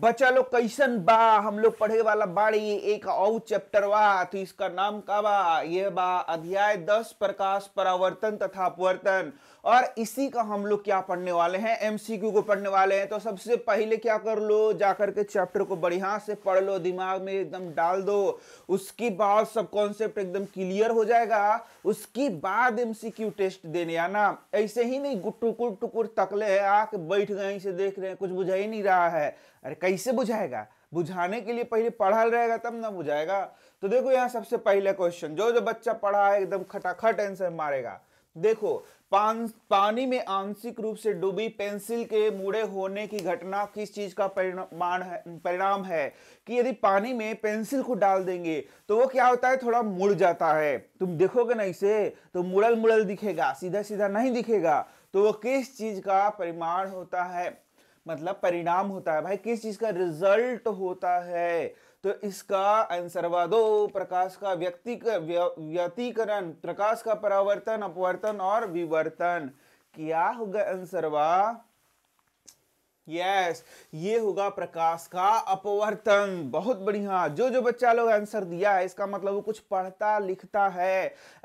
बच्चा लोग कैसन बा हम लोग पढ़े वाला बाड़ी एक और चैप्टर वा तो इसका नाम का बा ये बा अध्याय दस प्रकाश परावर्तन तथा अपवर्तन और इसी का हम लोग क्या पढ़ने वाले हैं एमसीक्यू को पढ़ने वाले हैं तो सबसे पहले क्या कर लो जाकर के चैप्टर को बढ़िया से पढ़ लो दिमाग में एकदम डाल दो उसके बाद सब कॉन्सेप्ट एकदम क्लियर हो जाएगा उसके बाद एमसीक्यू टेस्ट देने आना ऐसे ही नहीं गुट्टुकुर टुकुर तकले आके बैठ गए इसे देख रहे हैं कुछ बुझा ही नहीं रहा है अरे कैसे बुझाएगा बुझाने के लिए पहले पढ़ा रहेगा तब ना बुझाएगा तो देखो यहाँ सबसे पहला क्वेश्चन जो जो बच्चा पढ़ा है एकदम खटाखट आंसर मारेगा देखो पान, पानी में आंशिक रूप से डूबी पेंसिल के मुड़े होने की घटना किस चीज का परिणाम है परिणाम है कि यदि पानी में पेंसिल को डाल देंगे तो वो क्या होता है थोड़ा मुड़ जाता है तुम देखोगे ना इसे तो मुड़ल मुड़ल दिखेगा सीधा सीधा नहीं दिखेगा तो वो किस चीज का परिमाण होता है मतलब परिणाम होता है भाई किस चीज का रिजल्ट होता है तो इसका आंसर वा दो प्रकाश का व्यक्ति व्यतीकरण प्रकाश का परावर्तन अपवर्तन और विवर्तन क्या होगा आंसर वा यस ये होगा प्रकाश का अपवर्तन बहुत बढ़िया जो जो बच्चा लोग आंसर दिया है इसका मतलब वो कुछ पढ़ता लिखता है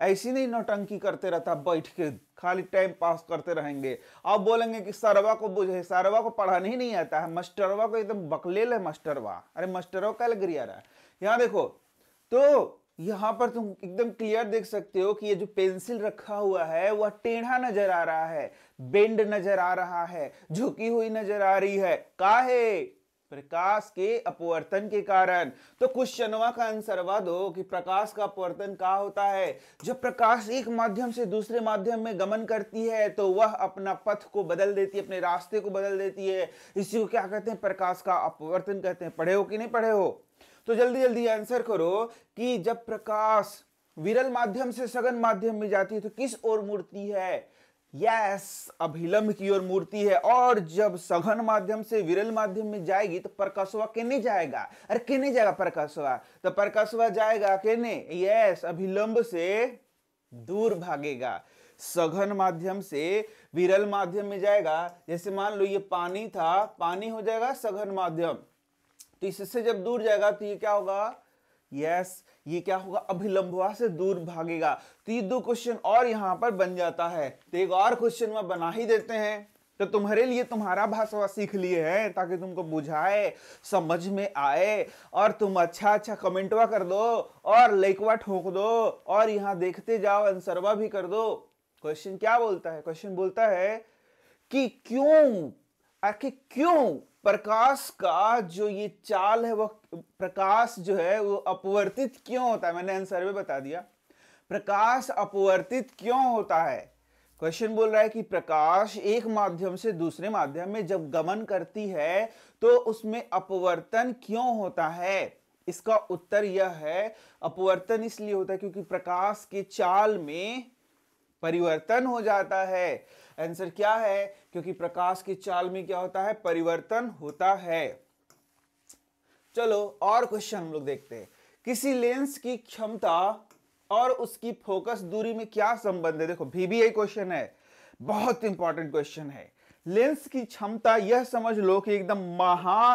ऐसी नहीं नौटंकी करते रहता बैठ के खाली टाइम पास करते रहेंगे अब बोलेंगे कि सरवा को बुझे सरवा को पढ़ाने ही नहीं आता है मास्टरवा को एकदम बकलेल है मास्टरवा अरे मास्टरवा कल लग रहा है यहाँ देखो तो यहाँ पर तुम एकदम क्लियर देख सकते हो कि ये जो पेंसिल रखा हुआ है वह टेढ़ा नजर आ रहा है बेंड नजर आ रहा है झुकी हुई नजर आ रही है का है प्रकाश के अपवर्तन के कारण तो क्वेश्चनवा का आंसर वा दो कि प्रकाश का अपवर्तन का होता है जब प्रकाश एक माध्यम से दूसरे माध्यम में गमन करती है तो वह अपना पथ को बदल देती है अपने रास्ते को बदल देती है इसी को क्या कहते हैं प्रकाश का अपवर्तन कहते हैं पढ़े हो कि नहीं पढ़े हो तो जल्दी जल्दी आंसर करो कि जब प्रकाश विरल माध्यम से सघन माध्यम में जाती है तो किस ओर मूर्ति है यस अभिलंब की ओर मूर्ति है और जब सघन माध्यम से विरल माध्यम में जाएगी तो प्रकाशवा कहने जाएगा अरे कहने जाएगा प्रकाशवा तो प्रकाशवा जाएगा कहने यस अभिलंब से दूर भागेगा सघन माध्यम से विरल माध्यम में जाएगा जैसे मान लो ये पानी था पानी हो जाएगा सघन माध्यम तो इससे जब दूर जाएगा तो ये क्या होगा यस yes, ये क्या होगा अभिलंबवा से दूर भागेगा तो ये दो क्वेश्चन और यहां पर बन जाता है तो एक और क्वेश्चन वह बना ही देते हैं तो तुम्हारे लिए तुम्हारा भाषा सीख लिए हैं ताकि तुमको बुझाए समझ में आए और तुम अच्छा अच्छा कमेंटवा कर दो और लाइकवा ठोक दो और यहां देखते जाओ आंसरवा भी कर दो क्वेश्चन क्या बोलता है क्वेश्चन बोलता है कि क्यों आखिर क्यों प्रकाश का जो ये चाल है वह प्रकाश जो है वो अपवर्तित क्यों होता है मैंने आंसर में बता दिया प्रकाश अपवर्तित क्यों होता है क्वेश्चन बोल रहा है कि प्रकाश एक माध्यम से दूसरे माध्यम में जब गमन करती है तो उसमें अपवर्तन क्यों होता है इसका उत्तर यह है अपवर्तन इसलिए होता है क्योंकि प्रकाश के चाल में परिवर्तन हो जाता है आंसर क्या है क्योंकि प्रकाश की चाल में क्या होता है परिवर्तन होता है चलो और क्वेश्चन हम लोग देखते हैं किसी लेंस की क्षमता और उसकी फोकस दूरी में क्या संबंध है देखो भी क्वेश्चन है बहुत इंपॉर्टेंट क्वेश्चन है लेंस की क्षमता यह समझ लो कि एकदम महा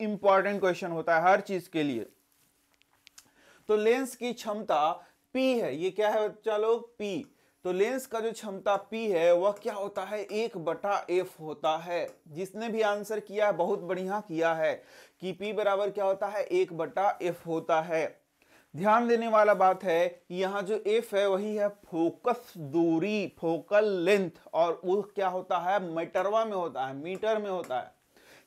इंपॉर्टेंट क्वेश्चन होता है हर चीज के लिए तो लेंस की क्षमता पी है ये क्या है बच्चा लोग पी तो लेंस का जो क्षमता P है वह क्या होता है एक बटा एफ होता है जिसने भी आंसर किया है बहुत बढ़िया किया है कि P बराबर क्या होता है एक बटा एफ होता है ध्यान देने वाला बात है कि यहाँ जो एफ है वही है फोकस दूरी फोकल लेंथ और वो क्या होता है मीटरवा में होता है मीटर में होता है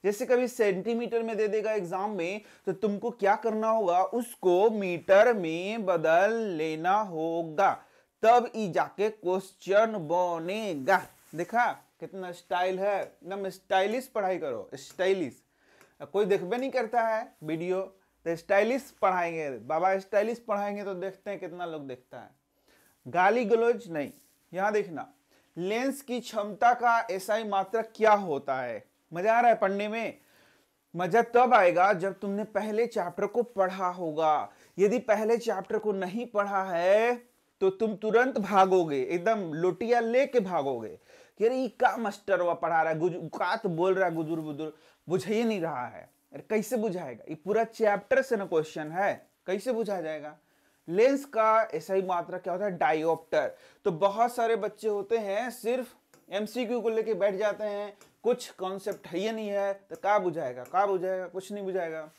जैसे कभी सेंटीमीटर में दे देगा एग्जाम में तो तुमको क्या करना होगा उसको मीटर में बदल लेना होगा तब ई जाके क्वेश्चन बनेगा देखा कितना स्टाइल है एकदम स्टाइलिश पढ़ाई करो स्टाइलिश कोई देखबे नहीं करता है वीडियो तो स्टाइलिश पढ़ाएंगे बाबा स्टाइलिश पढ़ाएंगे तो देखते हैं कितना लोग देखता है गाली गलोज नहीं यहाँ देखना लेंस की क्षमता का ऐसा ही मात्रा क्या होता है मजा आ रहा है पढ़ने में मजा तब आएगा जब तुमने पहले चैप्टर को पढ़ा होगा यदि पहले चैप्टर को नहीं पढ़ा है तो तुम तुरंत भागोगे एकदम लोटिया लेके भागोगे कि अरे का मास्टर वह पढ़ा रहा है का तो बोल रहा है गुजुर बुजुर बुझ ही नहीं रहा है अरे कैसे बुझाएगा ये पूरा चैप्टर से ना क्वेश्चन है कैसे बुझा जाएगा लेंस का ऐसा ही मात्रा क्या होता है डायोप्टर तो बहुत सारे बच्चे होते हैं सिर्फ एमसीक्यू को लेके बैठ जाते हैं कुछ कॉन्सेप्ट है ही नहीं है तो का बुझाएगा का बुझाएगा कुछ नहीं बुझाएगा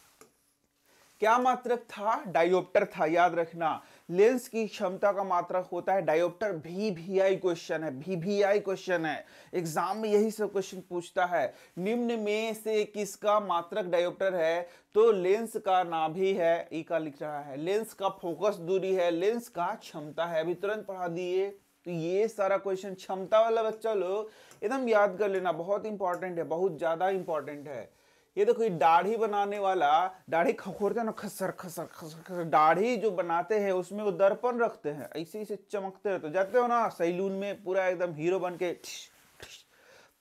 क्या मात्रक था डायोप्टर था याद रखना लेंस की क्षमता का मात्रक होता है डायोप्टर भी भी आई क्वेश्चन है भी भी आई क्वेश्चन है एग्जाम में यही सब क्वेश्चन पूछता है निम्न में से किसका मात्रक डायोप्टर है तो लेंस का नाभि है ई का लिख रहा है लेंस का फोकस दूरी है लेंस का क्षमता है अभी तुरंत पढ़ा दिए तो ये सारा क्वेश्चन क्षमता वाला बच्चा लोग एकदम याद कर लेना बहुत इंपॉर्टेंट है बहुत ज़्यादा इंपॉर्टेंट है ये देखो ये दाढ़ी बनाने वाला दाढ़ी खखोरते ना खसर खसर खसर खसर दाढ़ी जो बनाते हैं उसमें वो दर्पण रखते हैं ऐसे ऐसे चमकते रहते जाते हो ना सैलून में पूरा एकदम हीरो बन के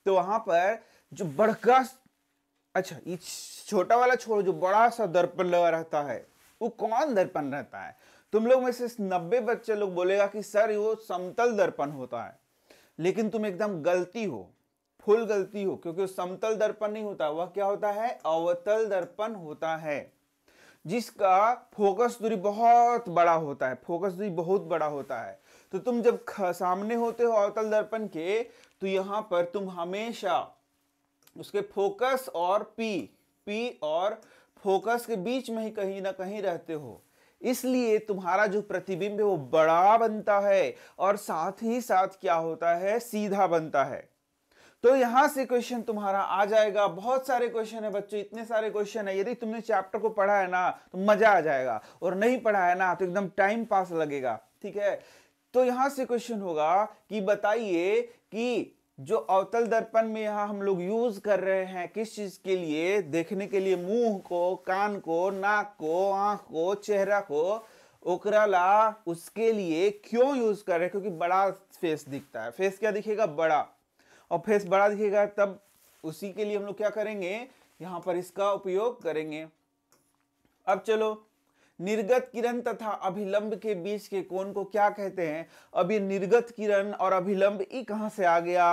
तो वहां पर जो बड़का अच्छा ये छोटा वाला छोड़ो जो बड़ा सा दर्पण लगा रहता है वो कौन दर्पण रहता है तुम लोग में से नब्बे बच्चे लोग बोलेगा कि सर वो समतल दर्पण होता है लेकिन तुम एकदम गलती हो फुल गलती हो क्योंकि समतल दर्पण नहीं होता वह क्या होता है अवतल दर्पण होता है जिसका फोकस दूरी बहुत बड़ा होता है फोकस दूरी बहुत बड़ा होता है तो तुम जब सामने होते हो अवतल दर्पण के तो यहाँ पर तुम हमेशा उसके फोकस और पी पी और फोकस के बीच में ही कहीं ना कहीं रहते हो इसलिए तुम्हारा जो प्रतिबिंब है वो बड़ा बनता है और साथ ही साथ क्या होता है सीधा बनता है तो यहाँ से क्वेश्चन तुम्हारा आ जाएगा बहुत सारे क्वेश्चन है बच्चों इतने सारे क्वेश्चन है यदि तुमने चैप्टर को पढ़ा है ना तो मजा आ जाएगा और नहीं पढ़ा है ना तो एकदम टाइम पास लगेगा ठीक है तो यहाँ से क्वेश्चन होगा कि बताइए कि जो अवतल दर्पण में यहाँ हम लोग यूज कर रहे हैं किस चीज के लिए देखने के लिए मुंह को कान को नाक को आंख को चेहरा को ओकराला उसके लिए क्यों यूज कर रहे हैं क्योंकि बड़ा फेस दिखता है फेस क्या दिखेगा बड़ा और फेस बड़ा दिखेगा तब उसी के लिए हम लोग क्या करेंगे यहाँ पर इसका उपयोग करेंगे अब चलो निर्गत किरण तथा अभिलंब के बीच के कोण को क्या कहते हैं अब ये निर्गत किरण और अभिलंब ई कहाँ से आ गया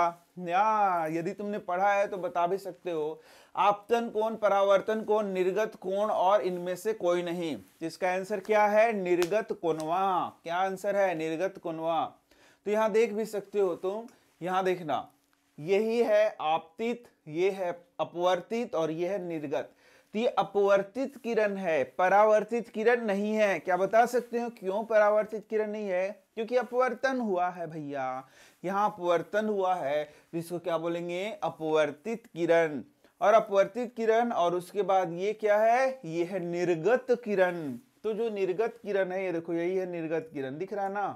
या यदि तुमने पढ़ा है तो बता भी सकते हो आपतन कोण परावर्तन कोण निर्गत कोण और इनमें से कोई नहीं इसका आंसर क्या है निर्गत कोणवा क्या आंसर है निर्गत कोणवा तो यहाँ देख भी सकते हो तुम यहाँ देखना यही है आपतित ये है अपवर्तित और यह है निर्गत तो ये अपवर्तित किरण है परावर्तित किरण नहीं है क्या बता सकते हो क्यों परावर्तित किरण नहीं है क्योंकि अपवर्तन हुआ है भैया यहाँ अपवर्तन हुआ है तो इसको क्या बोलेंगे अपवर्तित किरण और अपवर्तित किरण और उसके बाद ये क्या है ये है निर्गत किरण तो जो निर्गत किरण है ये देखो यही है निर्गत किरण दिख रहा ना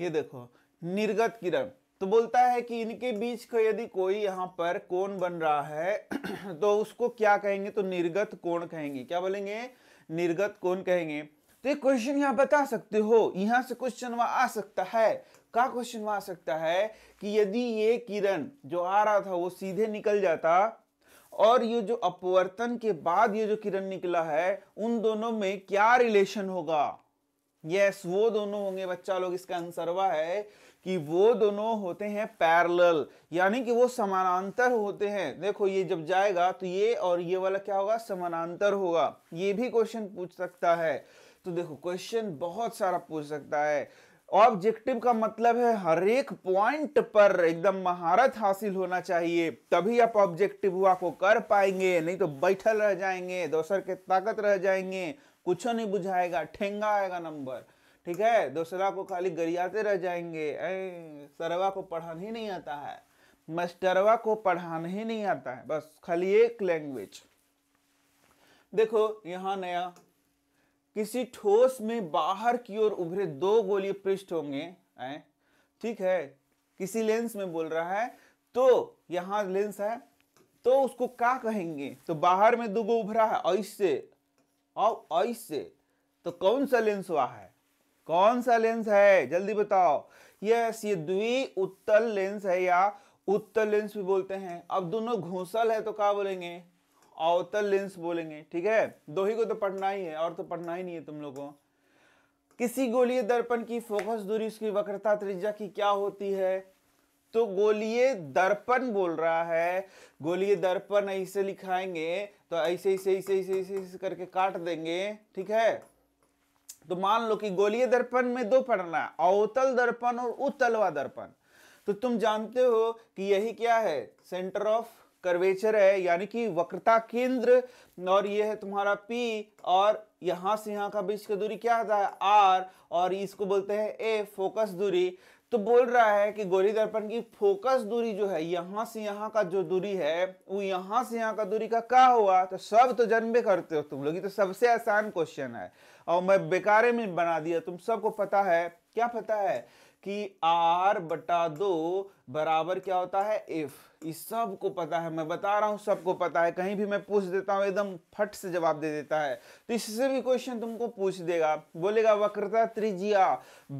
ये देखो निर्गत किरण तो बोलता है कि इनके बीच का यदि कोई यहाँ पर कोण बन रहा है तो उसको क्या कहेंगे तो निर्गत कोण कहेंगे क्या बोलेंगे निर्गत कोण कहेंगे तो क्वेश्चन यहाँ बता सकते हो यहाँ से क्वेश्चन वहां आ सकता है का क्वेश्चन वहां आ सकता है कि यदि ये किरण जो आ रहा था वो सीधे निकल जाता और ये जो अपवर्तन के बाद ये जो किरण निकला है उन दोनों में क्या रिलेशन होगा यस yes, वो दोनों होंगे बच्चा लोग इसका आंसर वह है कि वो दोनों होते हैं पैरल यानी कि वो समानांतर होते हैं देखो ये जब जाएगा तो ये और ये वाला क्या होगा समानांतर होगा ये भी क्वेश्चन पूछ सकता है तो देखो क्वेश्चन बहुत सारा पूछ सकता है ऑब्जेक्टिव का मतलब है हर एक पॉइंट पर एकदम महारत हासिल होना चाहिए तभी आप ऑब्जेक्टिव हुआ को कर पाएंगे नहीं तो बैठल रह जाएंगे दोसर के ताकत रह जाएंगे कुछ नहीं बुझाएगा ठेंगा आएगा नंबर ठीक है दूसरा को खाली गरियाते रह जाएंगे ऐ सरवा को पढ़ाना ही नहीं आता है मास्टरवा को पढ़ाना ही नहीं आता है बस खाली एक लैंग्वेज देखो यहां नया किसी ठोस में बाहर की ओर उभरे दो गोलीय पृष्ठ होंगे ठीक है किसी लेंस में बोल रहा है तो यहां लेंस है तो उसको क्या कहेंगे तो बाहर में दो गो उभरा है ऐसे और ऐसे तो कौन सा लेंस हुआ है कौन सा लेंस है जल्दी बताओ यस ये द्वि उत्तल लेंस है या उत्तल लेंस भी बोलते हैं अब दोनों घूसल है तो क्या बोलेंगे अवतल लेंस बोलेंगे ठीक है दो ही को तो पढ़ना ही है और तो पढ़ना ही नहीं है तुम लोगों किसी गोलीय दर्पण की फोकस दूरी उसकी वक्रता त्रिज्या की क्या होती है तो गोलीय दर्पण बोल रहा है गोलीय दर्पण ऐसे लिखाएंगे तो ऐसे ऐसे ऐसे ऐसे ऐसे करके काट देंगे ठीक है तो मान लो कि गोलीय दर्पण में दो पढ़ना है अवतल दर्पण और उत्तलवा दर्पण तो तुम जानते हो कि यही क्या है सेंटर ऑफ कर्वेचर है यानी कि वक्रता केंद्र और ये है तुम्हारा P और यहां से यहां का बीच की दूरी क्या होता है R और इसको बोलते हैं A फोकस दूरी तो बोल रहा है कि गोली दर्पण की फोकस दूरी जो है यहां से यहां का जो दूरी है वो यहां से यहां का दूरी का क्या हुआ तो सब तो जन्मे करते हो तुम लोग ये तो सबसे आसान क्वेश्चन है और मैं बेकारे में बना दिया तुम सबको पता है क्या पता है कि आर बटा दो बराबर क्या होता है एफ इस सब को पता है मैं बता रहा हूँ सबको पता है कहीं भी मैं पूछ देता हूँ एकदम फट से जवाब दे देता है तो इससे भी क्वेश्चन तुमको पूछ देगा बोलेगा वक्रता त्रिज्या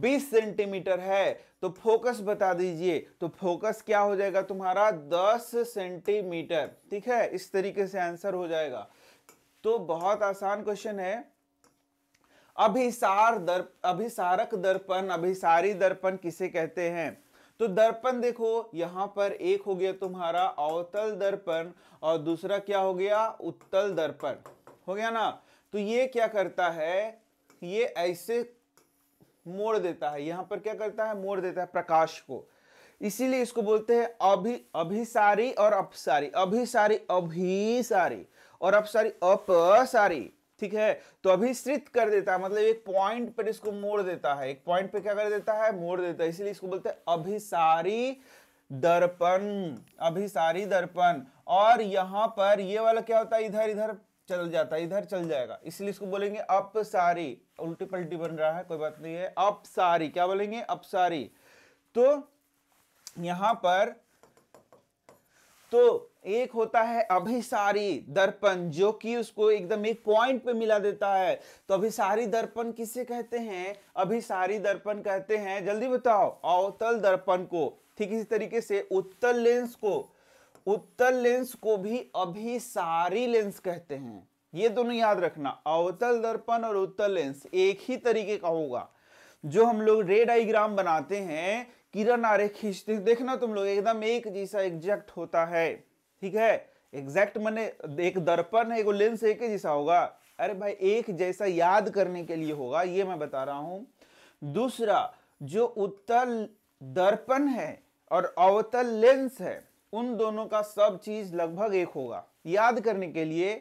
20 सेंटीमीटर है तो फोकस बता दीजिए तो फोकस क्या हो जाएगा तुम्हारा 10 सेंटीमीटर ठीक है इस तरीके से आंसर हो जाएगा तो बहुत आसान क्वेश्चन है अभिसार दर्प अभिसारक दर्पण अभिसारी दर्पण किसे कहते हैं तो दर्पण देखो यहां पर एक हो गया तुम्हारा अवतल दर्पण और दूसरा क्या हो गया उत्तल दर्पण हो गया ना तो ये क्या करता है ये ऐसे मोड़ देता है यहां पर क्या करता है मोड़ देता है प्रकाश को इसीलिए इसको बोलते हैं अभि अभिसारी और अपसारी अभिसारी अभिसारी और अपसारी अपसारी ठीक है तो अभिश्रित कर देता है मतलब एक पॉइंट पर इसको मोड़ देता है एक पॉइंट पे क्या कर देता है मोड़ देता है इसलिए इसको बोलते हैं अभिसारी दर्पण अभिसारी दर्पण और यहां पर ये वाला क्या होता है इधर इधर चल जाता है इधर चल जाएगा इसलिए इसको बोलेंगे अपसारी उल्टी पल्टी बन रहा है कोई बात नहीं है अपसारी क्या बोलेंगे अपसारी तो यहां पर तो एक होता है अभिसारी दर्पण जो कि उसको एकदम एक पॉइंट पे मिला देता है तो अभिसारी दर्पण किसे कहते हैं अभिसारी दर्पण कहते हैं जल्दी बताओ अवतल दर्पण को ठीक इसी तरीके से उत्तल लेंस को उत्तल लेंस को भी अभिसारी लेंस कहते हैं ये दोनों याद रखना अवतल दर्पण और उत्तल लेंस एक ही तरीके का होगा जो हम लोग रे डाइग्राम बनाते हैं किरण आरे खींचते देखना तुम लोग एकदम एक जैसा एग्जैक्ट होता है ठीक है एग्जैक्ट मैंने एक दर्पण है एक लेंस एक ही जैसा होगा अरे भाई एक जैसा याद करने के लिए होगा ये मैं बता रहा हूं दूसरा जो उत्तल दर्पण है और अवतल लेंस है उन दोनों का सब चीज लगभग एक होगा याद करने के लिए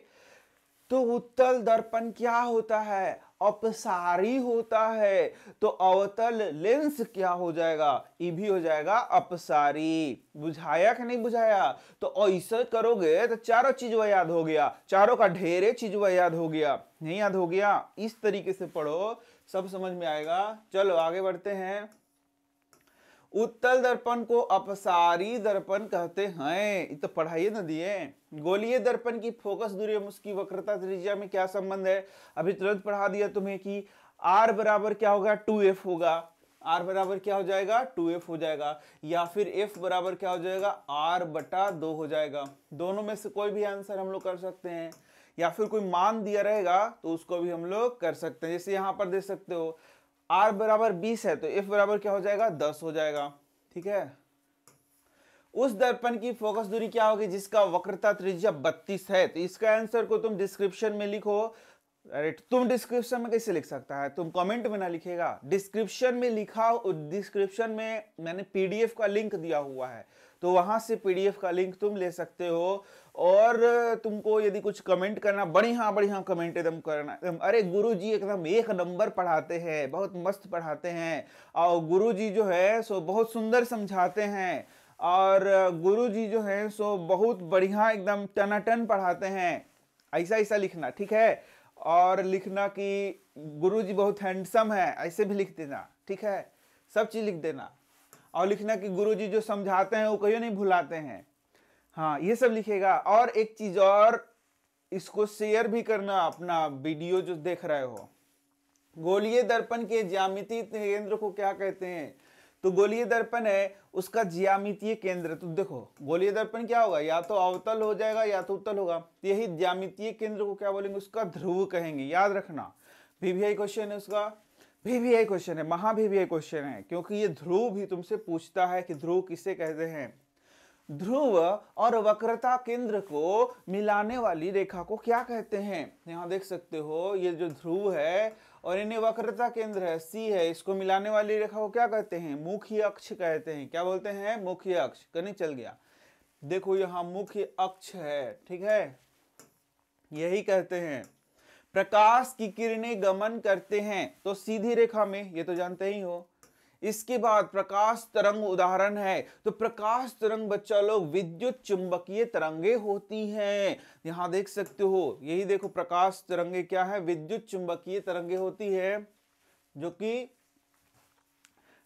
तो उत्तल दर्पण क्या होता है अपसारी होता है तो अवतल लेंस क्या हो जाएगा ये भी हो जाएगा अपसारी बुझाया कि नहीं बुझाया तो ऐसे करोगे तो चारों चीज वह याद हो गया चारों का ढेरे चीज वह याद हो गया नहीं याद हो गया इस तरीके से पढ़ो सब समझ में आएगा चलो आगे बढ़ते हैं उत्तल दर्पण को अपसारी दर्पण कहते हैं तो पढ़ाइए ना दिए गोलीय दर्पण की फोकस दूरी उसकी वक्रता त्रिज्या में क्या संबंध है अभी तुरंत पढ़ा दिया तुम्हें कि आर बराबर क्या होगा टू एफ होगा आर बराबर क्या हो जाएगा टू एफ हो जाएगा या फिर एफ बराबर क्या हो जाएगा आर बटा दो हो जाएगा दोनों में से कोई भी आंसर हम लोग कर सकते हैं या फिर कोई मान दिया रहेगा तो उसको भी हम लोग कर सकते हैं जैसे यहाँ पर देख सकते हो आर बराबर बीस है तो एफ बराबर क्या हो जाएगा दस हो जाएगा ठीक है उस दर्पण की फोकस दूरी क्या होगी जिसका वक्रता त्रिज्या बत्तीस है तो इसका आंसर को तुम डिस्क्रिप्शन में लिखो अरे तुम डिस्क्रिप्शन में कैसे लिख सकता है तुम कमेंट में ना लिखेगा डिस्क्रिप्शन में लिखा डिस्क्रिप्शन में मैंने पीडीएफ का लिंक दिया हुआ है तो वहां से पीडीएफ का लिंक तुम ले सकते हो और तुमको यदि कुछ कमेंट करना बढ़िया बढ़िया कमेंट एकदम करना अरे गुरु जी एकदम एक नंबर पढ़ाते हैं बहुत मस्त पढ़ाते हैं और गुरु जी जो है सो बहुत सुंदर समझाते हैं और गुरु जी जो हैं सो बहुत बढ़िया एकदम टनाटन पढ़ाते हैं ऐसा ऐसा लिखना ठीक है और लिखना कि गुरु जी बहुत हैंडसम है ऐसे भी लिख देना ठीक है सब चीज़ लिख देना और लिखना कि गुरु जी जो समझाते हैं वो कहीं नहीं भुलाते हैं हाँ ये सब लिखेगा और एक चीज़ और इसको शेयर भी करना अपना वीडियो जो देख रहे हो गोलीय दर्पण के ज्यामिति केंद्र को क्या कहते हैं तो गोलीय दर्पण है उसका ज्यामितीय केंद्र तो देखो गोलीय दर्पण क्या होगा या तो अवतल हो जाएगा या तो उत्तल होगा तो यही ज्यामितीय केंद्र को क्या बोलेंगे उसका ध्रुव कहेंगे याद रखना वीवीआई क्वेश्चन है उसका वीवीआई क्वेश्चन है महा क्वेश्चन है क्योंकि ये ध्रुव भी तुमसे पूछता है कि ध्रुव किसे कहते हैं ध्रुव और वक्रता केंद्र को मिलाने वाली रेखा को क्या कहते हैं यहां देख सकते हो ये जो ध्रुव है और इन्हें वक्रता केंद्र है सी है इसको मिलाने वाली रेखा को क्या कहते हैं मुख्य अक्ष कहते हैं क्या बोलते हैं मुख्य अक्ष कहीं चल गया देखो यहां मुख्य अक्ष है ठीक है यही कहते हैं प्रकाश की किरणें गमन करते हैं तो सीधी रेखा में ये तो जानते ही हो इसके बाद प्रकाश तरंग उदाहरण है तो प्रकाश तरंग बच्चा लोग विद्युत चुंबकीय तरंगे होती हैं यहां देख सकते हो यही देखो प्रकाश तरंगे क्या है विद्युत चुंबकीय तरंगे होती है जो कि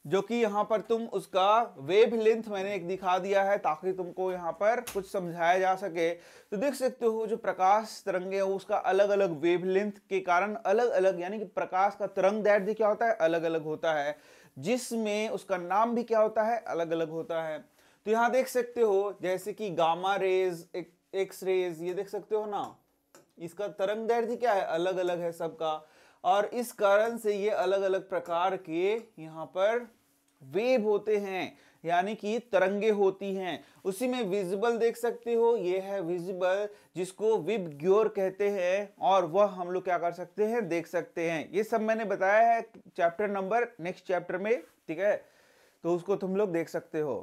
जो कि यहां पर तुम उसका वेव लेंथ मैंने एक दिखा दिया है ताकि तुमको यहाँ पर कुछ समझाया जा सके तो देख सकते हो जो प्रकाश तरंगे हो उसका अलग अलग वेव लेंथ के कारण अलग अलग यानी कि प्रकाश का तरंग दैर्ध्य क्या होता है अलग अलग होता है जिसमें उसका नाम भी क्या होता है अलग अलग होता है तो यहाँ देख सकते हो जैसे कि गामा रेज एक्स रेज ये देख सकते हो ना इसका तरंग दैर्ध्य क्या है अलग अलग है सबका और इस कारण से ये अलग अलग प्रकार के यहाँ पर वेव होते हैं यानी कि तरंगे होती हैं उसी में विजिबल देख सकते हो ये है विजिबल जिसको विब ग्योर कहते हैं और वह हम लोग क्या कर सकते हैं देख सकते हैं ये सब मैंने बताया है चैप्टर नंबर नेक्स्ट चैप्टर में ठीक है तो उसको तुम लोग देख सकते हो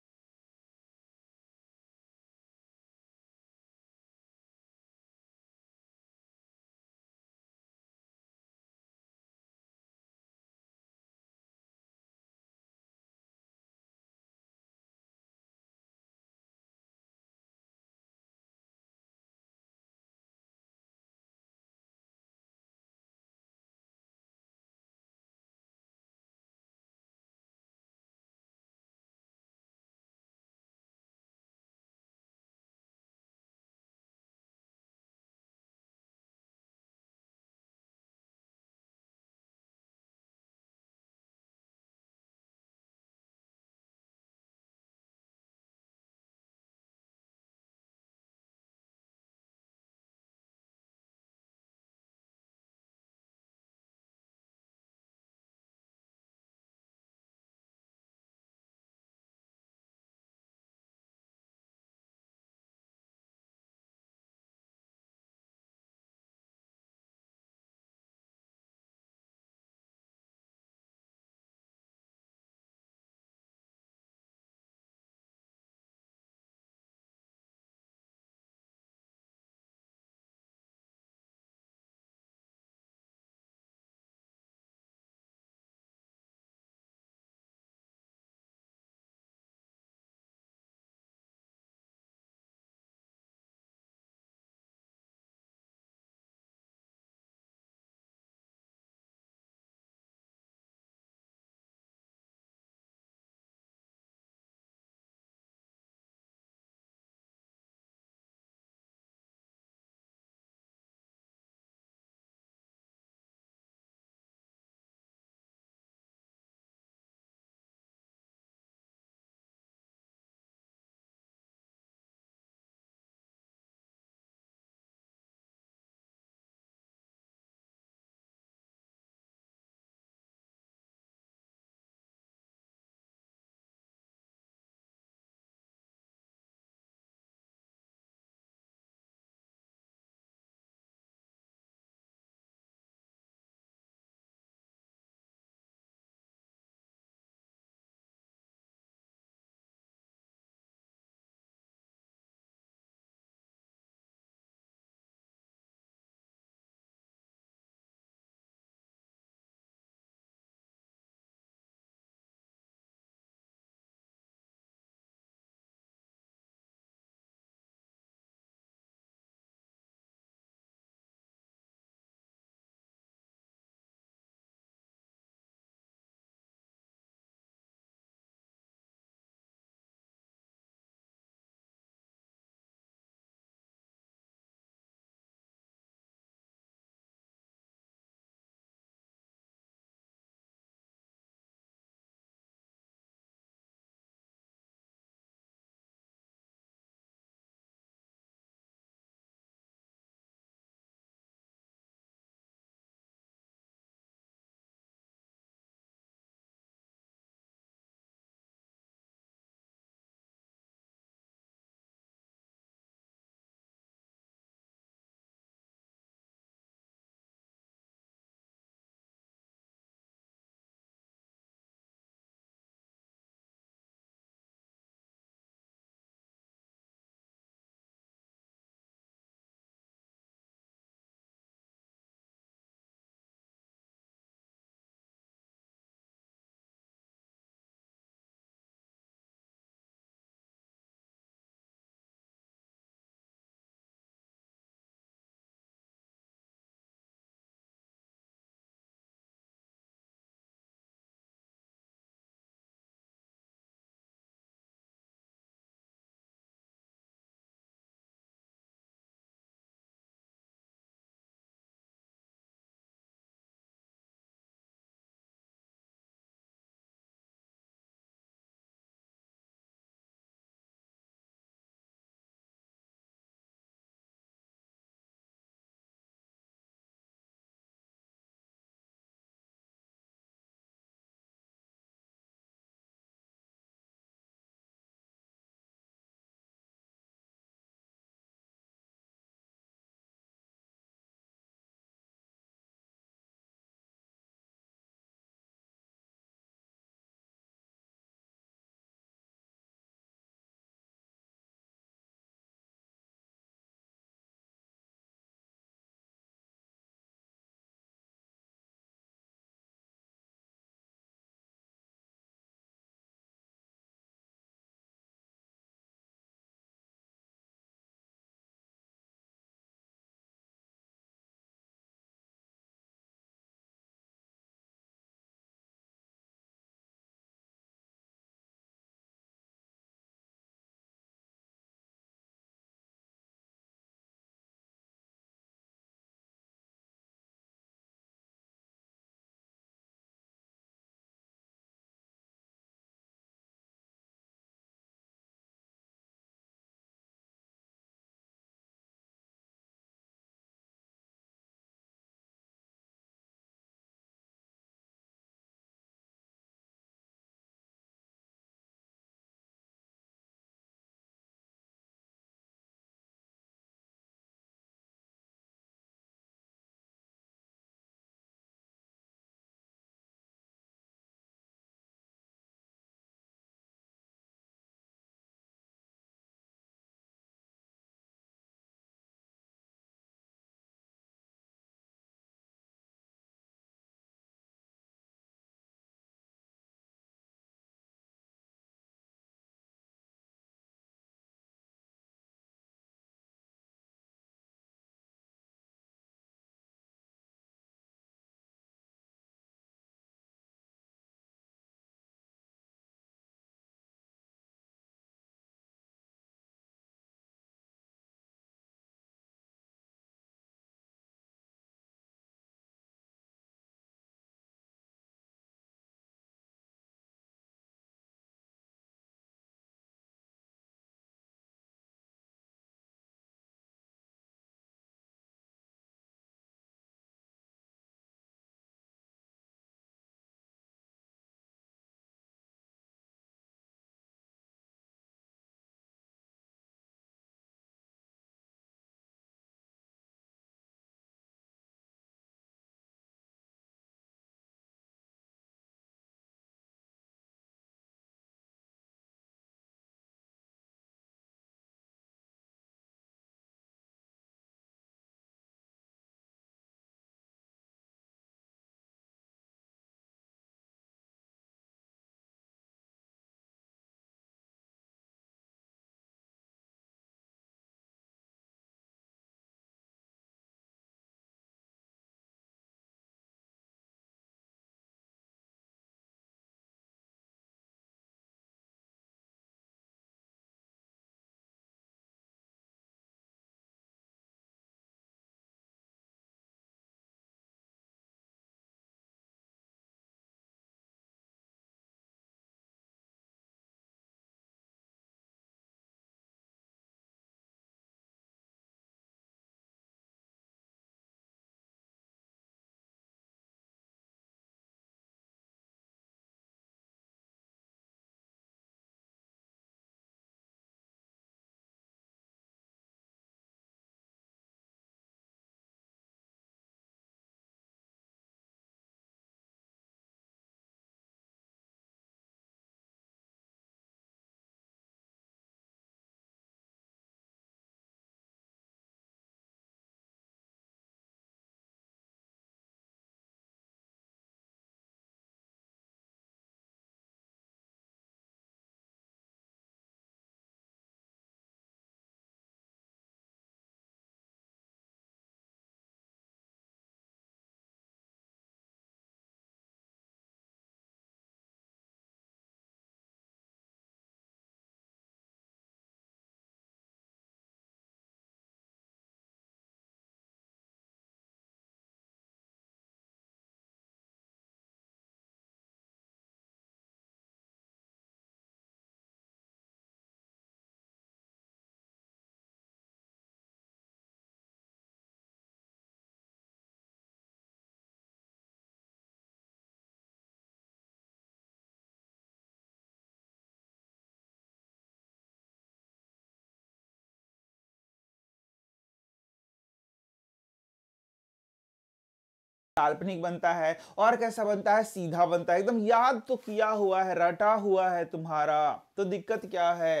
काल्पनिक बनता है और कैसा बनता है सीधा बनता है एकदम याद तो किया हुआ है रटा हुआ है तुम्हारा तो दिक्कत क्या है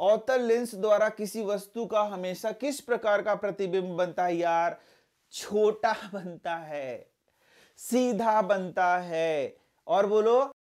अवतल लेंस द्वारा किसी वस्तु का हमेशा किस प्रकार का प्रतिबिंब बनता है यार छोटा बनता है सीधा बनता है और बोलो